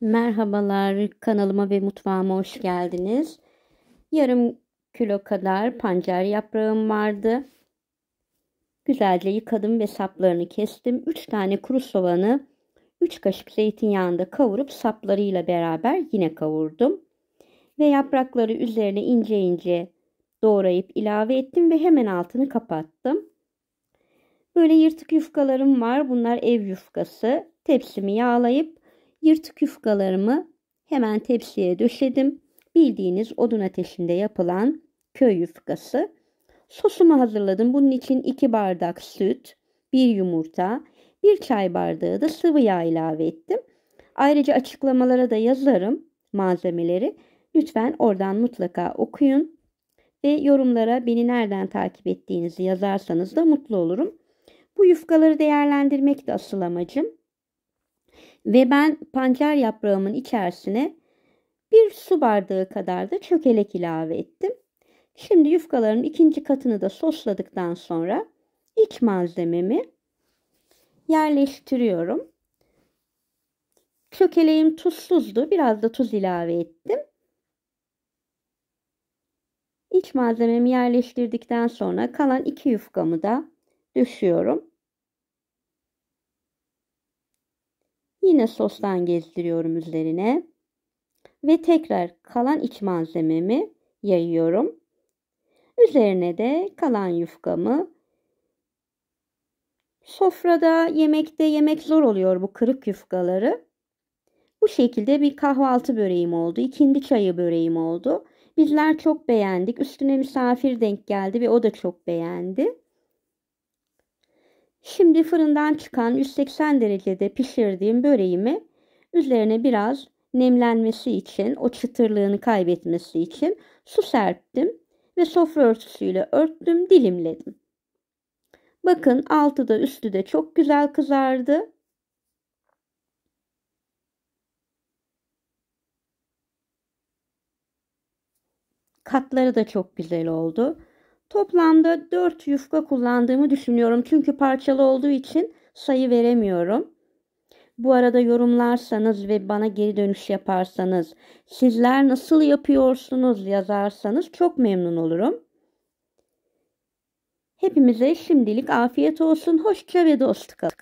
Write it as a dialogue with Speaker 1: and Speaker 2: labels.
Speaker 1: Merhabalar kanalıma ve mutfağıma hoş geldiniz. Yarım kilo kadar pancar yaprağım vardı. Güzelce yıkadım ve saplarını kestim. 3 tane kuru soğanı 3 kaşık zeytinyağında kavurup saplarıyla beraber yine kavurdum. Ve yaprakları üzerine ince ince doğrayıp ilave ettim ve hemen altını kapattım. Böyle yırtık yufkalarım var. Bunlar ev yufkası. Tepsimi yağlayıp Yırtık yufkalarımı hemen tepsiye döşedim. Bildiğiniz odun ateşinde yapılan köy yufkası. Sosumu hazırladım. Bunun için 2 bardak süt, 1 yumurta, 1 çay bardağı da sıvı yağ ilave ettim. Ayrıca açıklamalara da yazarım malzemeleri. Lütfen oradan mutlaka okuyun ve yorumlara beni nereden takip ettiğinizi yazarsanız da mutlu olurum. Bu yufkaları değerlendirmek de asıl amacım. Ve ben pancar yaprağımın içerisine bir su bardağı kadar da çökelek ilave ettim. Şimdi yufkaların ikinci katını da sosladıktan sonra iç malzememi yerleştiriyorum. Çökeleğim tuzsuzdu. Biraz da tuz ilave ettim. İç malzememi yerleştirdikten sonra kalan iki yufkamı da düşüyorum. Yine sostan gezdiriyorum üzerine. Ve tekrar kalan iç malzememi yayıyorum. Üzerine de kalan yufkamı sofrada, yemekte yemek zor oluyor bu kırık yufkaları. Bu şekilde bir kahvaltı böreğim oldu. ikindi çayı böreğim oldu. Bizler çok beğendik. Üstüne misafir denk geldi ve o da çok beğendi. Şimdi fırından çıkan 180 derecede pişirdiğim böreğimi üzerine biraz nemlenmesi için, o çıtırlığını kaybetmesi için su serptim ve sofra örtüsüyle örttüm, dilimledim. Bakın altı da üstü de çok güzel kızardı. Katları da çok güzel oldu. Toplamda 4 yufka kullandığımı düşünüyorum. Çünkü parçalı olduğu için sayı veremiyorum. Bu arada yorumlarsanız ve bana geri dönüş yaparsanız, sizler nasıl yapıyorsunuz yazarsanız çok memnun olurum. Hepimize şimdilik afiyet olsun, hoşça ve dost